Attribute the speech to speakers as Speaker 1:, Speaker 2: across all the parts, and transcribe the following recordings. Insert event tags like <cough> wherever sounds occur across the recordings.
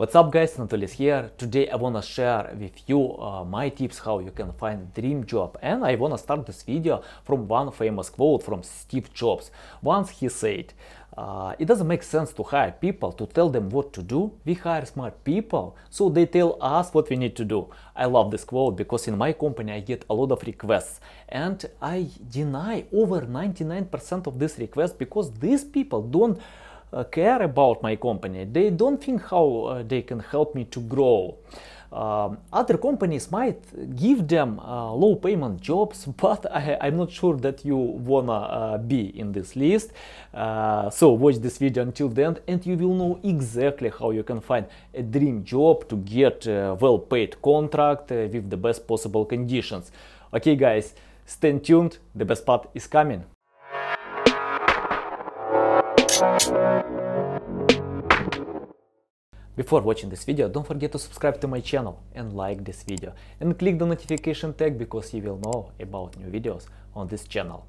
Speaker 1: What's up guys, Anatolis here. Today I wanna share with you uh, my tips how you can find dream job and I wanna start this video from one famous quote from Steve Jobs. Once he said, uh, it doesn't make sense to hire people to tell them what to do. We hire smart people, so they tell us what we need to do. I love this quote because in my company I get a lot of requests and I deny over 99% of these requests because these people don't uh, care about my company. They don't think how uh, they can help me to grow. Um, other companies might give them uh, low payment jobs, <laughs> but I, am not sure that you wanna uh, be in this list. Uh, so watch this video until the end and you will know exactly how you can find a dream job to get a uh, well-paid contract with the best possible conditions. Okay guys, stay tuned, the best part is coming. Before watching this video, don't forget to subscribe to my channel and like this video and click the notification tag because you will know about new videos on this channel.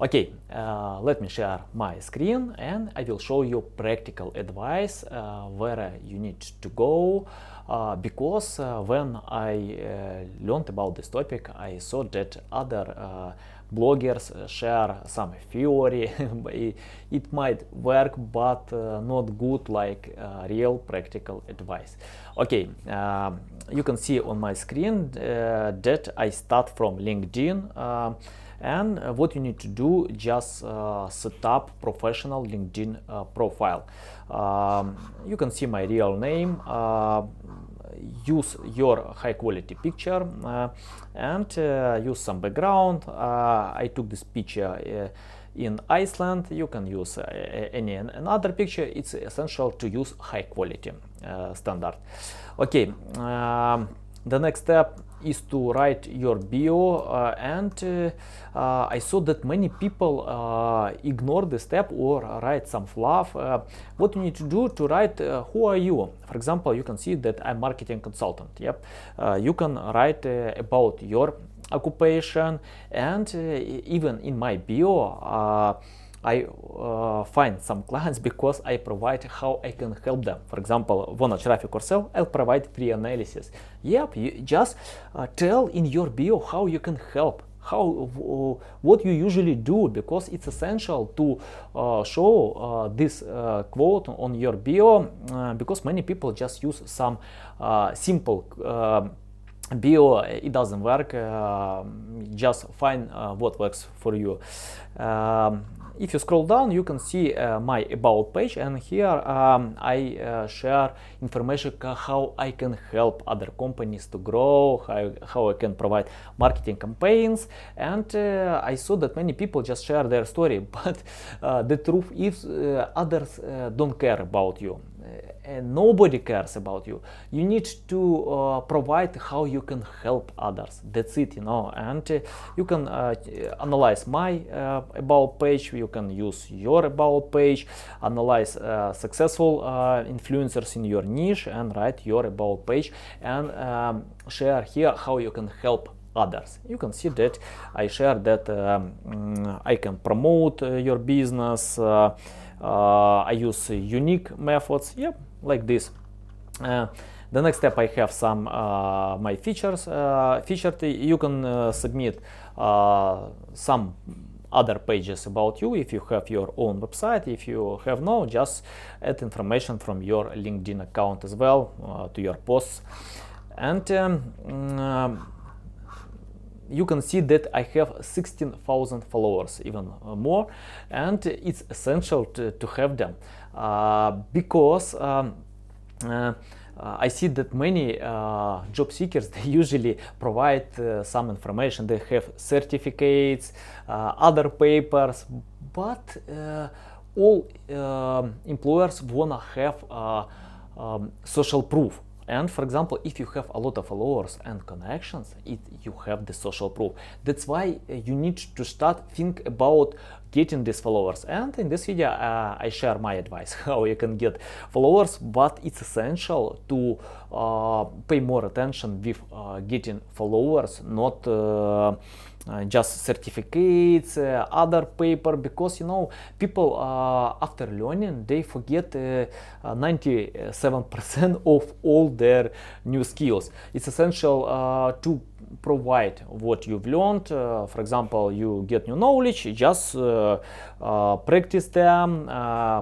Speaker 1: Okay, uh, let me share my screen and I will show you practical advice uh, where you need to go uh, because uh, when I uh, learned about this topic I saw that other uh, bloggers share some theory it might work but uh, not good like uh, real practical advice okay uh, you can see on my screen uh, that i start from linkedin uh, and what you need to do just uh, set up professional linkedin profile um, you can see my real name use your high quality picture uh, and uh, use some background. Uh, I took this picture in Iceland, you can use any another picture. It's essential to use high quality standard. Okay, um, the next step is to write your bio uh, and uh, uh, I saw that many people ignore the step or write some fluff. what you need to do to write who are you? For example, you can see that I'm marketing consultant. Yep, you can write about your occupation and even in my bio I uh, find some clients because I provide how I can help them. For example, Vona traffic or sell, I'll provide pre-analysis. Yep, you just uh, tell in your bio how you can help how uh, what you usually do because it's essential to uh, show uh, this uh, quote on your bio uh, because many people just use some uh, simple bio it doesn't work uh, just find uh, what works for you um, if you scroll down you can see uh, my about page and here um, I uh, share information how I can help other companies to grow how, how I can provide marketing campaigns and uh, I saw that many people just share their story <laughs> but uh, the truth is others don't care about you uh, and nobody cares about you. You need to uh, provide how you can help others. That's it, you know. And uh, you can uh, analyze my uh, about page. You can use your about page. Analyze uh, successful influencers in your niche and write your about page and um, share here how you can help others. You can see that I share that um, I can promote your business. Uh, I use unique methods, yep, like this. Uh, the next step I have some uh, my features featured. You can submit some other pages about you if you have your own website if you have no just add information from your linkedin account as well uh, to your posts and um, mm, um you can see that I have 16,000 followers, even uh, more, and it's essential to, to have them uh, because um, uh, I see that many uh, job seekers <laughs> they usually provide uh, some information. They have certificates, uh, other papers, but all um, employers wanna have um, social proof. And for example, if you have a lot of followers and connections, it, you have the social proof. That's why uh, you need to start think about getting these followers. And in this video, uh, I share my advice <laughs> how you can get followers, but it's essential to uh, pay more attention with uh, getting followers, not uh, Э, just certificates, uh, other paper, because you know people uh, after learning they forget 97% <laughs> of all their new skills. It's essential to provide what you've learned. for example, you get new knowledge, just practice them,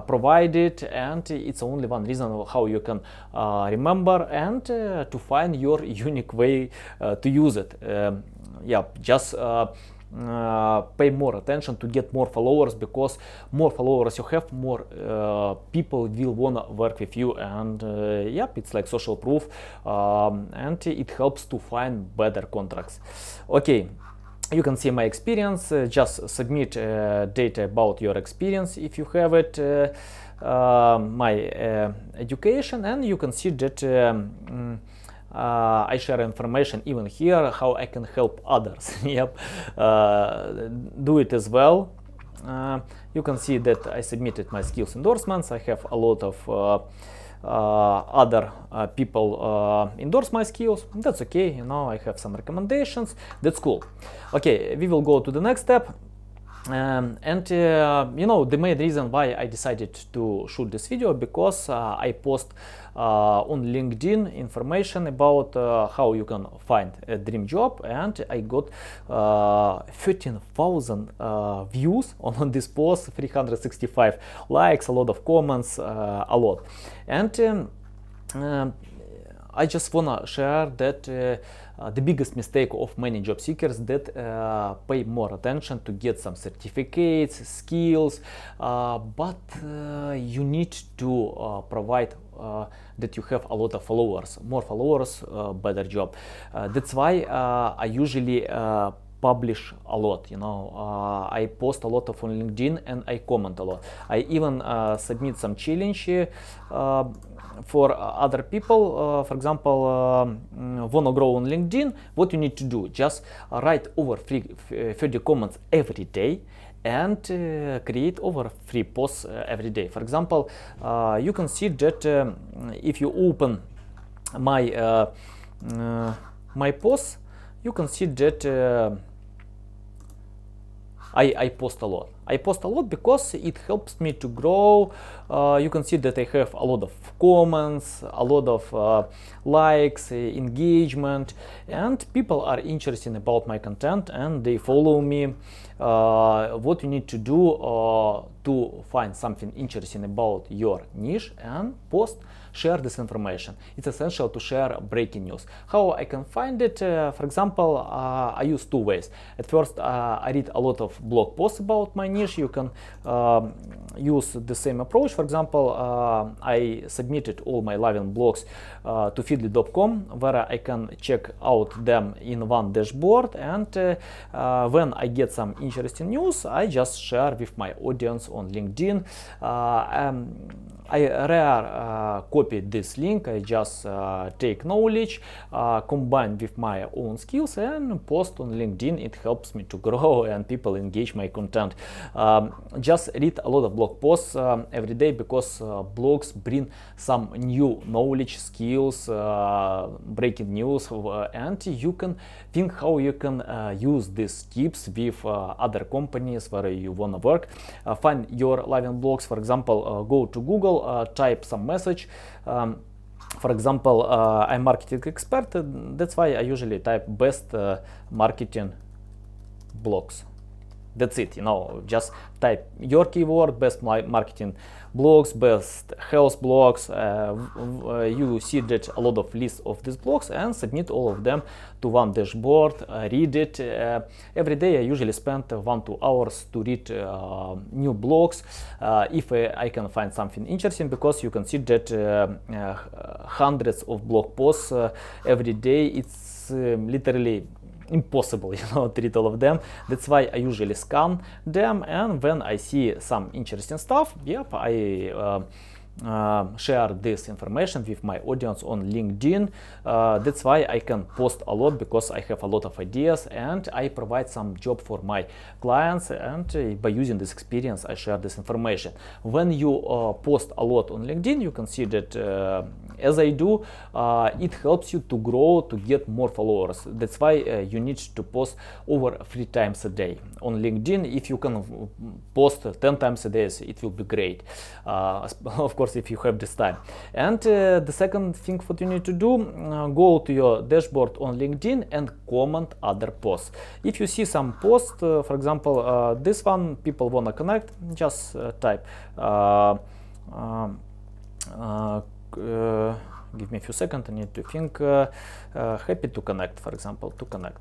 Speaker 1: provide it, and it's only one reason how you can remember and to find your <laughs> unique way uh, to use it. Um, yeah, just uh, uh, pay more attention to get more followers because more followers you have more uh, people will wanna work with you and uh, it's like social proof um, and it helps to find better contracts okay you can see my experience uh, just submit uh, data about your experience if you have it uh, my education and you can see that um, uh, I share information even here how I can help others. <laughs> yep, uh, do it as well. Uh, you can see that I submitted my skills endorsements. I have a lot of uh, uh, other uh, people endorse my skills. That's okay. You know, I have some recommendations. That's cool. Okay, we will go to the next step. Um, and uh, you know the main reason why I decided to shoot this video because uh, I post uh, on LinkedIn information about uh, how you can find a dream job and I got uh, 13,000 uh, views on, <laughs> on, this post 365 likes a lot of comments a lot and um, um, I just wanna share that uh, the biggest mistake of many job seekers that uh, pay more attention to get some certificates, skills, uh, but uh, you need to uh, provide that you have a lot of followers. More followers, better job. that's why I usually publish a lot. You know, uh, I post a lot of on LinkedIn and I comment a lot. I even uh, submit some challenge uh, for other people. Uh, for example, uh, mm, wanna grow on LinkedIn? What you need to do? Just write over 30 comments every day and uh, create over three posts uh, every day. For example, uh, you can see that uh, if you open my mm, my posts, you can see that I, I post a lot. I post a lot because it helps me to grow. Uh, you can see that I have a lot of comments, a lot of uh, likes, eh, engagement, and people are interested about my content and they follow me. Uh, what you need to do uh, to find something interesting about your niche and post share this information. It's essential to share breaking news. How I can find it? Uh, for example, uh, I use two ways. At first, uh, I read a lot of blog posts about my niche. You can um, use the same approach. For example, uh, I submitted all my live blogs to feedly.com where I can check out them in one dashboard and when I get some interesting news, I just share with my audience on LinkedIn. Uh, um, I rare uh, copy copy this link, I just uh, take knowledge, uh, combine with my own skills and post on LinkedIn. It helps me to grow <laughs> and people engage my content. Um, just read a lot of blog posts um, every day because uh, blogs bring some new knowledge, skills, uh, breaking news uh, and you can think how you can uh, use these tips with other companies where you want to work. find your live blogs, for example, go to Google, type some message, um, for example, uh, I'm marketing expert, that's why I usually type best uh, marketing blogs that's it you know just type your keyword best marketing blogs best health blogs uh, uh, you see that a lot of lists of these blogs and submit all of them to one dashboard uh, read it uh, every day i usually spend one two hours to read uh, new blogs uh, if I, can find something interesting because you can see that hundreds of blog posts every day it's um, literally impossible, <laughs> you know, treat all of them. That's why I usually scan them and when I see some interesting stuff, yep, I uh, uh, share this information with my audience on LinkedIn. Uh, that's why I can post a lot because I have a lot of ideas and I provide some job for my clients and uh, by using this experience I share this information. When you uh, post a lot on LinkedIn you can see that uh, as I do uh, it helps you to grow to get more followers. That's why you need to post over three times a day on LinkedIn. If you can post 10 times a day it will be great. <laughs> of course course if you have this time. And uh, the second thing what you need to do, uh, go to your dashboard on LinkedIn and comment other posts. If you see some post, uh, for example, this one, people wanna connect, just type um, give me a few seconds, I need to think, happy to connect, for example, to connect.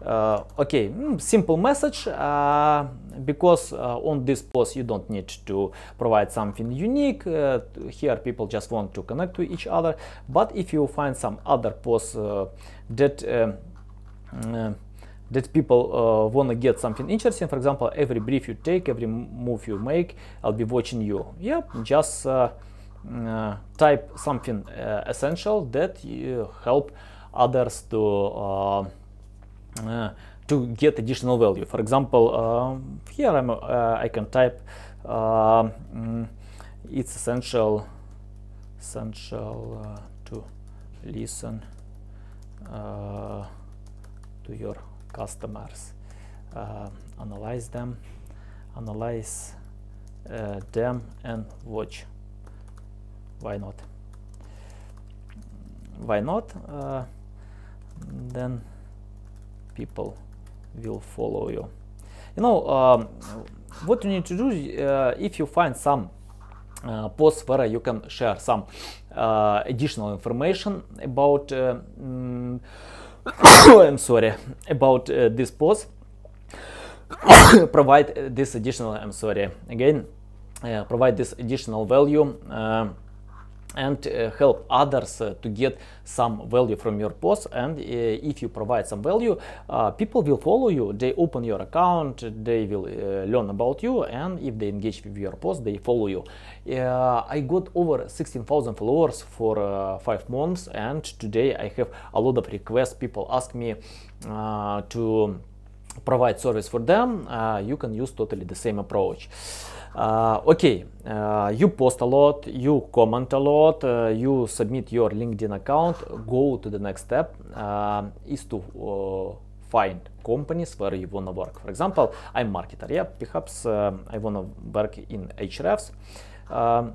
Speaker 1: Uh, okay, mm, simple message uh, because uh, on this post you don't need to provide something unique. Uh, here people just want to connect to each other. But if you find some other posts uh, that uh, mm, that people wanna get something interesting, for example, every brief you take, every move you make, I'll be watching you. Yep, just mm, type something essential that you help others to Э, to get additional value. For example, э, here э, i can type mm, it's essential essential to listen to your customers, analyze them, analyze uh, them and watch why not why not uh, then people will follow you. You know, um, what you need to do uh, if you find some uh, posts where you can share some uh, additional information about, uh, mm, <coughs> I'm sorry, about uh, this post, <coughs> provide this additional, I'm sorry, again, uh, provide this additional value and uh, help others uh, to get some value from your post and uh, if you provide some value uh, people will follow you they open your account they will uh, learn about you and if they engage with your post they follow you uh, i got over 16000 followers for 5 months and today i have a lot of requests people ask me to provide service for them you can use totally the same approach uh, okay, uh, you post a lot, you comment a lot, uh, you submit your LinkedIn account. Go to the next step uh, is to uh, find companies where you want to work. For example, I'm marketer. Yeah, perhaps uh, I want to work in Hrefs. Um,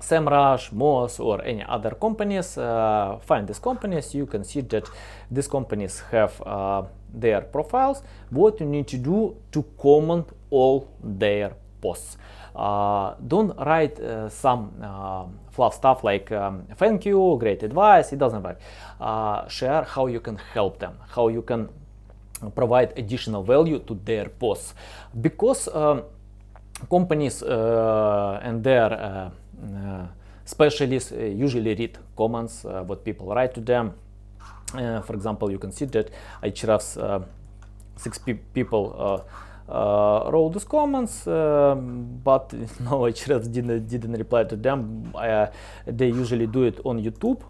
Speaker 1: SEMrush, Moz, or any other companies, uh, find these companies. You can see that these companies have uh, their profiles. What you need to do to comment all their posts. Uh, don't write uh, some uh, fluff stuff like um, thank you, great advice, it doesn't work. share how you can help them, how you can provide additional value to their posts. Because um, companies and their specialists usually read comments, what people write to them, uh, for example, you can see that Ahrefs uh, six pe people uh, uh, Rhodes comments, uh, but no, HRS didn't, didn't reply to them. Uh, they usually do it on YouTube.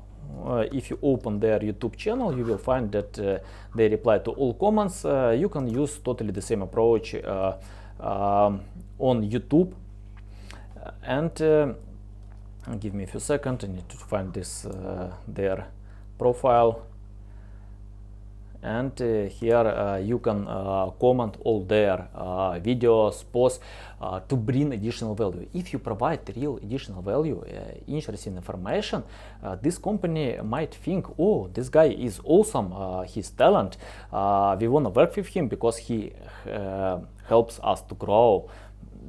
Speaker 1: Uh, if you open their YouTube channel, you will find that uh, they reply to all comments. Uh, you can use totally the same approach uh, um, on YouTube. Uh, and uh, give me a few seconds, I need to find this uh, their profile and uh, here uh, you can uh, comment all their videos, posts to bring additional value. If you provide real additional value, interesting information, this company might think, oh, this guy is awesome, his talent, we want to work with him because he helps us to grow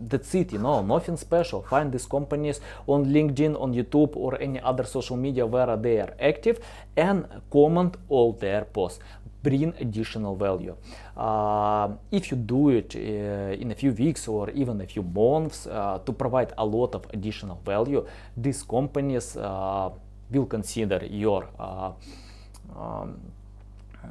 Speaker 1: that's it, you know, nothing special. Find these companies on LinkedIn, on YouTube, or any other social media where they are active and comment all their posts bring additional value. Uh, if you do it uh, in a few weeks or even a few months uh, to provide a lot of additional value, these companies uh, will consider your uh, um,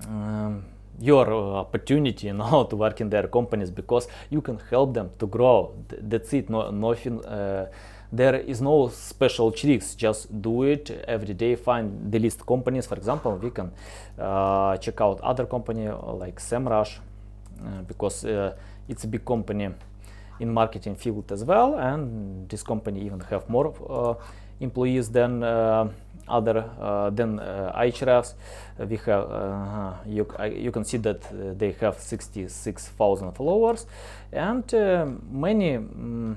Speaker 1: um, your uh, opportunity you <laughs> know to work in their companies because you can help them to grow that's it no nothing uh, there is no special tricks just do it every day find the list companies for example we can uh, check out other company like semrush uh, because uh, it's a big company in marketing field as well. And this company even have more uh, employees than uh, other uh, than IHRFs. We have you, you can see that they have 66,000 followers, and many. Um, mm,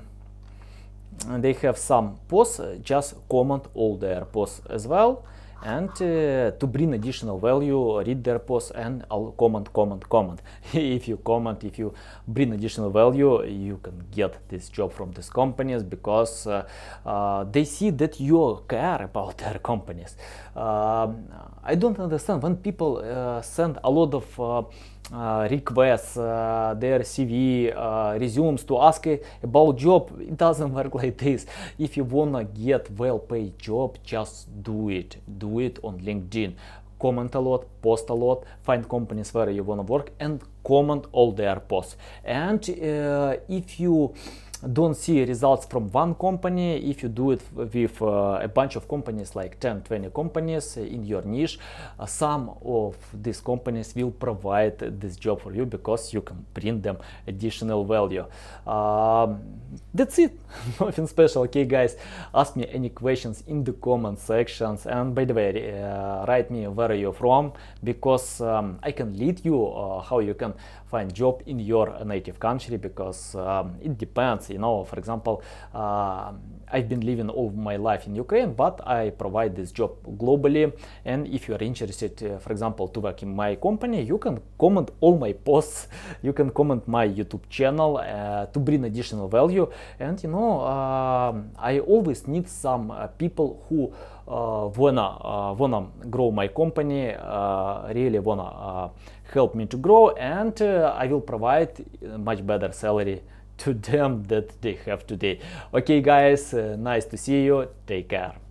Speaker 1: and they have some posts, just comment all their posts as well and uh, to bring additional value read their posts and I'll uh, comment comment comment <laughs> if you comment if you bring additional value you can get this job from these companies because uh, uh, they see that you care about <laughs> their companies um, I don't understand when people uh, send a lot of uh, requests, their CV, resumes to ask about job. It doesn't work <laughs> like this. If you wanna get well-paid job, just do it. Do it on LinkedIn. Comment a lot, post a lot, find companies where you wanna work, and comment all their posts. And uh, if you don't see results from one company if you do it with uh, a bunch of companies like 10 20 companies in your niche uh, some of these companies will provide this job for you because you can bring them additional value um, that's it <laughs> nothing special okay guys ask me any questions in the comment sections and by the way uh, write me where you're from because um, i can lead you uh, how you can find job in your native country because um, it depends you know, for example, uh, I've been living all my life in Ukraine, but I provide this job globally. And if you are interested, uh, for example, to work in my company, you can comment all my posts, you can comment my YouTube channel uh, to bring additional value. And you know, uh, I always need some uh, people who uh, wanna wanna grow my company, really wanna help me to grow, and I will provide much better salary to them that they have today. Okay guys, uh, nice to see you, take care.